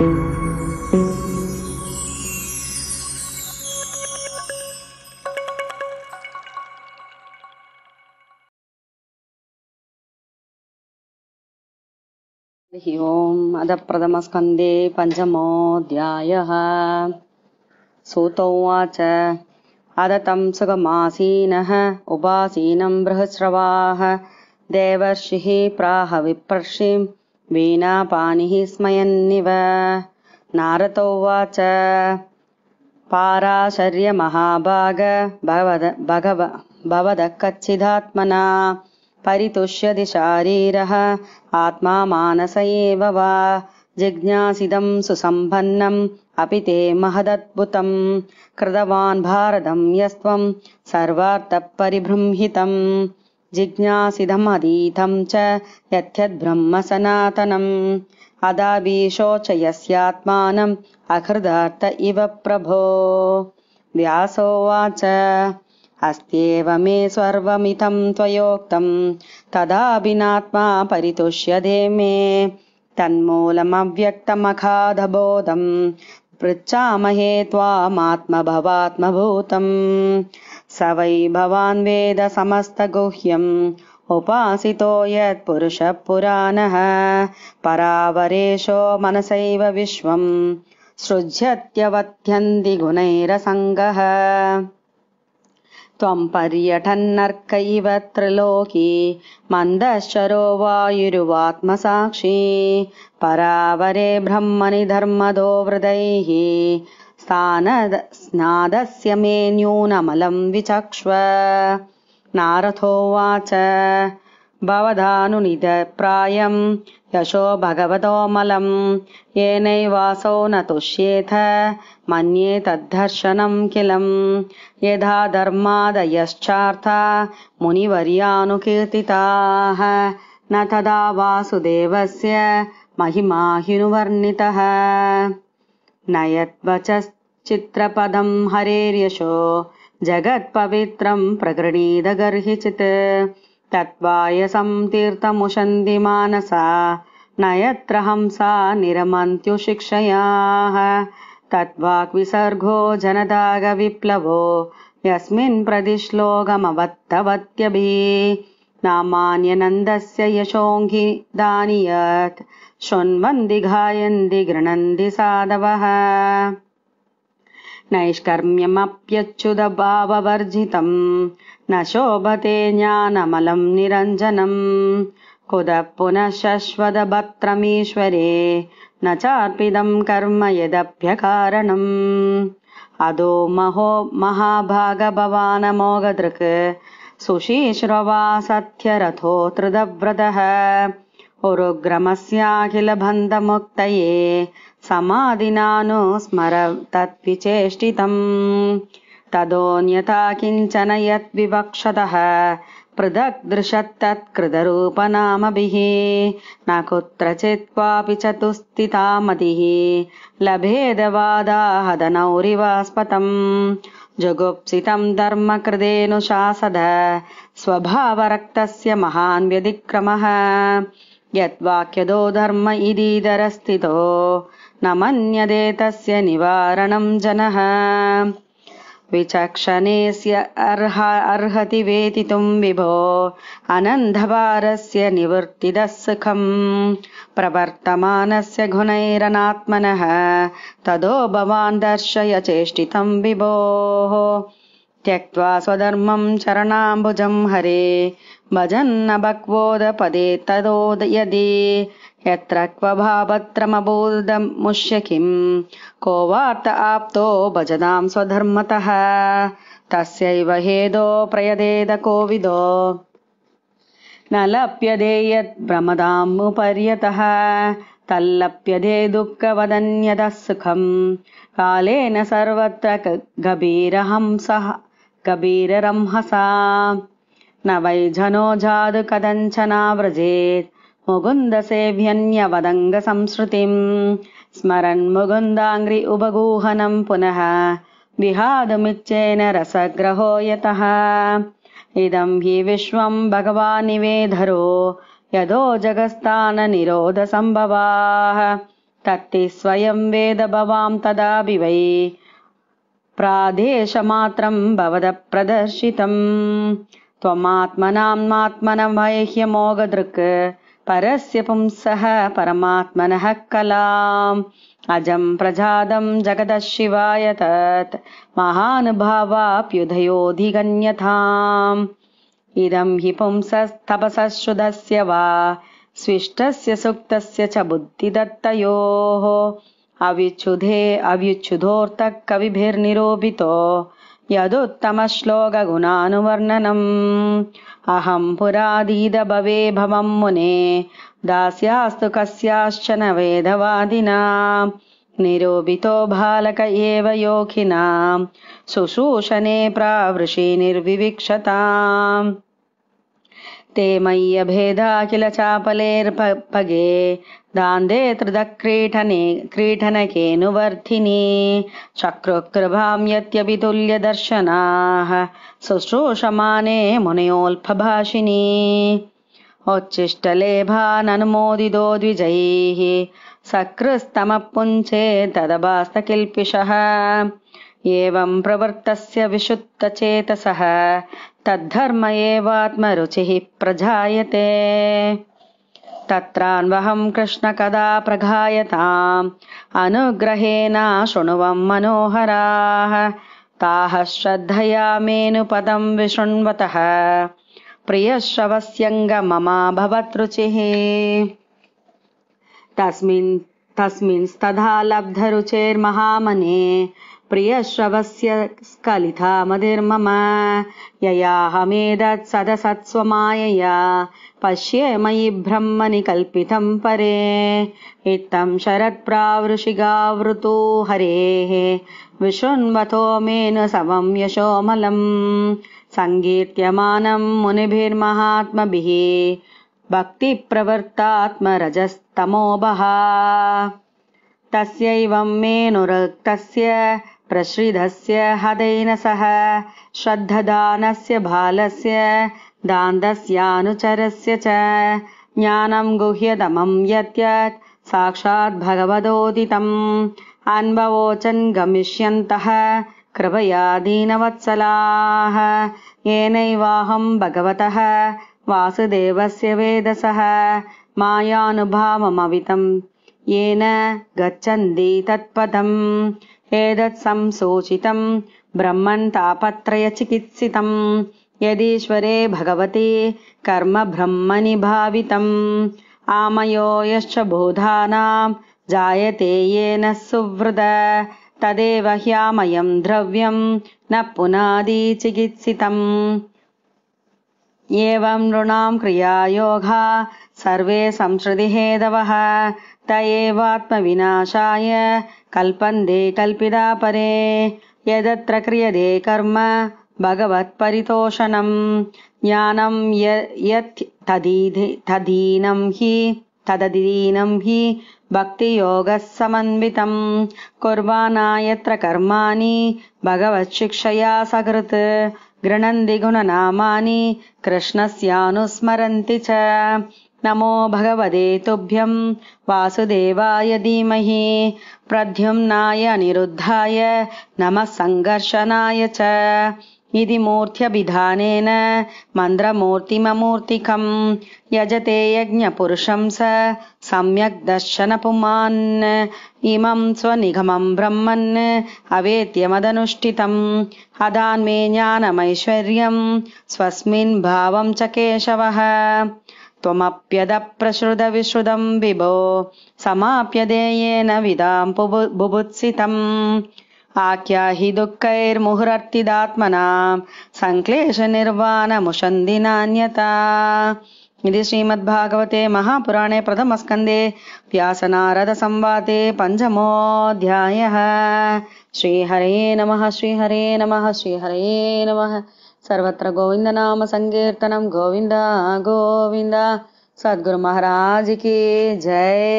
हरिः ओम् अधप्रथमस्कन्दे पञ्चमोऽध्यायः सूत उवाच अद तं सुगमासीनः उपासीनं बृहस्रवाः देवर्षिः प्राह वीणापाणिः स्मयन्निव पाराशर्यमहाभाग वाच भगव भवद कच्चिदात्मना परितुष्यति शारीरः आत्मा मानस एव वा जिज्ञासिदम् सुसम्पन्नम् अपि ते महदद्भुतम् कृतवान् भारतम् यस्त्वम् सर्वार्थपरिभृंहितम् जिज्ञासिदमधीतं च यद्यद्ब्रह्म सनातनम् अदा विशोच यस्यात्मानम् इव प्रभो व्यासोवाच अस्त्येव मे सर्वमिथं त्वयोक्तम् तदाभिनात्मा परितुष्यदे मे तन्मूलमव्यक्तमखाधबोधम् पृच्छामहे त्वामात्मभवात्मभूतम् स वै भवान् वेद उपासितो यत्पुरुषः पुराणः परावरेशो मनसैव विश्वम् सृज्यत्यवध्यन्ति गुणैरसङ्गः त्वम् पर्यटन्नर्कैव त्रिलोकी मन्दश्चरो वायुरुवात्मसाक्षी परावरे ब्रह्मनि धर्मदो वृदैः स्नानद स्नादस्य मे न्यूनमलम् विचक्ष्व नारथोवाच भवधानुनितप्रायम् यशो भगवतोमलम् येनैवासो न तुष्येथ मन्ये तद्धर्शनम् किलम् यदा धर्मादयश्चार्था मुनिवर्यानुकीर्तिताः न तदा वासुदेवस्य महिमाहिनुवर्णितः हिनुवर्णितः नयद्वचश्चित्रपदम् हरेर्यशो जगत्पवित्रम् प्रगृणीदगर्हिचित् तत्त्वायसं तीर्थमुशन्ति मानसा न यत्र हंसा निरमन्त्युशिक्षयाः शिक्षयाः विसर्गो जनदागविप्लवो यस्मिन् प्रतिश्लोकमवत्तवत्यभि नामान्यनन्दस्य यशोऽघिदानियत् शृण्वन्ति गायन्ति साधवः नैष्कर्म्यमप्यच्युतभावववर्जितम् न शोभते ज्ञानमलम् निरञ्जनम् कुतः पुनः शश्वतभत्रमीश्वरे न चार्पिदम् कर्म यदभ्यकारणम् अदो महो महाभागभवानमोगदृक् सत्यरथो उरुग्रमस्याखिलबन्धमुक्तये समाधिनानुस्मर स्मर विचेष्टितम् तदोऽ यत् विवक्षतः पृथक् दृशत्तत्कृतरूपनामभिः न कुत्रचित् क्वापि चतुस्थिता मतिः लभेदवादाहदनौरिवास्पतम् जुगुप्सितम् धर्मकृदनुशासद स्वभावरक्तस्य महान् व्यतिक्रमः यद्वाक्यदो धर्म इदीदरस्थितो न तस्य निवारणम् जनः विचक्षणेऽस्य अर्हा अर्हति वेतितुम् विभो अनन्धभारस्य निवृत्तिदः सुखम् प्रवर्तमानस्य गुणैरनात्मनः तदो भवान् दर्शय चेष्टितम् विभोः त्यक्त्वा स्वधर्मम् चरणाम्भुजम् हरे भजन्न भक्वोदपदे तदोद यदि यत्र क्व भावत्रमबोधमुष्य किम् को वार्त आप्तो भजदाम् स्वधर्मतः तस्यैव हेदो प्रयदेद कोविदो न लप्यदे यद्भ्रमदामुपर्यतः भ्रमदाम्बुपर्यतः तल्लप्यदे दुःखवदन्यदः सुखम् कालेन सर्वत्र गभीरहंसः कबीररम्हसा न वै जनो जादु कदञ्चना व्रजेत् मुकुन्दसेभ्यन्यवदङ्गसंश्रुतिम् स्मरन् मुकुन्दाङ्ग्रि उपगूहनम् पुनः विहादमित्येन रसग्रहो यतः इदम् हि विश्वम् भगवान् निवेधरो यदो जगस्ताननिरोधसम्भवाः तत्ति स्वयम् वेद भवाम् वि वै प्रादेशमात्रम् भवद प्रदर्शितम् त्वमात्मनाम् परस्य पुंसः परमात्मनः कलाम् अजम् प्रजादम् जगदशिवाय तत् इदम् हि पुंसस्तपसश्रुतस्य वा स्विष्टस्य सुक्तस्य च बुद्धिदत्तयोः अव्युच्छुधे अव्युच्छुधोऽर्थः कविभिर्निरूपितो यदुत्तमश्लोकगुणानुवर्णनम् अहम् भवे भवम् मुने दास्यास्तु कस्याश्च न वेधवादिना निरोपितो बालक एव योकिना शुशूषणे प्रावृषि निर्विवक्षताम् ते मय्य भेदा किल चापलेर्पगे दान्दे तृदः क्रीडने क्रीडनकेऽनुवर्धिनी चक्रुक्रभां यत्यपितुल्यदर्शनाः शुश्रूषमाने मुनयोल्पभाषिनी उच्चिष्टलेभानमोदिदो द्विजैः सकृस्तमः पुंचे तदभास्तकिल्पिशः एवम् प्रवृत्तस्य विशुद्धचेतसः तद्धर्म एवात्मरुचिः तत्रान्वहम् कृष्ण कदा प्रघायताम् अनुग्रहेण शृण्वम् मनोहराः ताः श्रद्धया मेनुपदम् विशृण्वतः प्रियश्रवस्यङ्गममा भवत् तस्मिन् तस्मिंस्तधा लब्धरुचेर्महामने प्रियश्रवस्य स्खलितामधिर्मम ययाहमेदत् सदसत्स्वमायया पश्ये मयि ब्रह्मनि कल्पितम् परे इत्थम् शरत्प्रावृषिगावृतो हरेः विशृण्वतो मेन समम् यशोमलम् सङ्गीर्त्यमानम् मुनिभिर्महात्मभिः भक्तिप्रवृत्तात्मरजस्तमोभः तस्यैवम् मेनुरक्तस्य प्रश्रिधस्य हदेन सह श्रद्धदानस्य बालस्य दान्तस्यानुचरस्य च ज्ञानम् गुह्यतमम् यत् यत् साक्षात् भगवदोदितम् अन्ववोचन् गमिष्यन्तः कृपया दीनवत्सलाः येनैवाहम् भगवतः वासुदेवस्य वेदसः मायानुभावमवितम् येन गच्छन्ति तत्पदम् एतत्संसूचितम् ब्रह्मम् तापत्रयचिकित्सितम् यदीश्वरे भगवति कर्म ब्रह्मनि भावितम् आमयो यश्च बोधानाम् जायते येन सुवृद तदेव ह्यामयम् द्रव्यम् न पुनादिचिकित्सितम् एवम् नृणाम् क्रियायोगा सर्वे संश्रतिहेदवः त एवात्मविनाशाय कल्पन्दे कल्पिता परे यदत्र क्रियते कर्म भगवत्परितोषणम् ज्ञानम् तदीनम् हि तदीनम् हि भक्तियोगः समन्वितम् कुर्वाना यत्र कर्माणि भगवच्छिक्षया सकृत् गृणन्ति गुणनामानि कृष्णस्यानुस्मरन्ति च नमो भगवते तुभ्यम् वासुदेवाय धीमहि प्रद्युम्नाय निरुद्धाय नमः सङ्घर्षणाय च इति मूर्त्यभिधानेन मन्द्रमूर्तिममूर्तिकम् यजते यज्ञपुरुषं स सम्यग्दर्शन पुमान् इमं स्वनिगमं ब्रह्मन् अवेत्यमदनुष्ठितम् अदान्मे ज्ञानमैश्वर्यं स्वस्मिन् भावं च केशवः त्वमप्यदप्रसृतविश्रुतम् विभो समाप्यदेयेन विदाम् बुभुत्सितम् आख्याहि दुःखैर्मुहुरर्तिदात्मना सङ्क्लेशनिर्वाणमुषन्दिनान्यता इति श्रीमद्भागवते महापुराणे प्रथमस्कन्दे व्यासनारदसंवादे पञ्चमोऽध्यायः श्रीहरे नमः श्रीहरे नमः श्रीहरे नमः సర్వత్ర గోవిందనామ సంకీర్తనం గోవింద గోవింద సద్గురు మహారాజ్కి జై